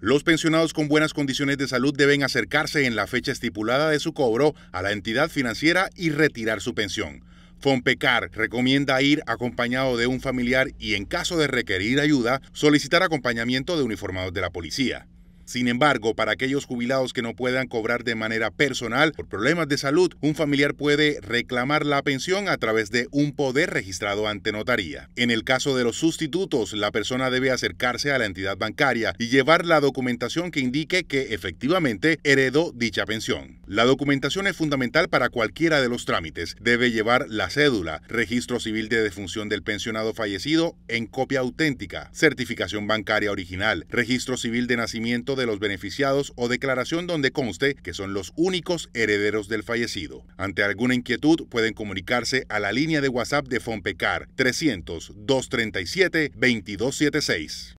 Los pensionados con buenas condiciones de salud deben acercarse en la fecha estipulada de su cobro a la entidad financiera y retirar su pensión. Fonpecar recomienda ir acompañado de un familiar y en caso de requerir ayuda, solicitar acompañamiento de uniformados de la policía. Sin embargo, para aquellos jubilados que no puedan cobrar de manera personal por problemas de salud, un familiar puede reclamar la pensión a través de un poder registrado ante notaría. En el caso de los sustitutos, la persona debe acercarse a la entidad bancaria y llevar la documentación que indique que efectivamente heredó dicha pensión. La documentación es fundamental para cualquiera de los trámites. Debe llevar la cédula, registro civil de defunción del pensionado fallecido en copia auténtica, certificación bancaria original, registro civil de nacimiento de los beneficiados o declaración donde conste que son los únicos herederos del fallecido. Ante alguna inquietud pueden comunicarse a la línea de WhatsApp de Fonpecar 300 237 2276.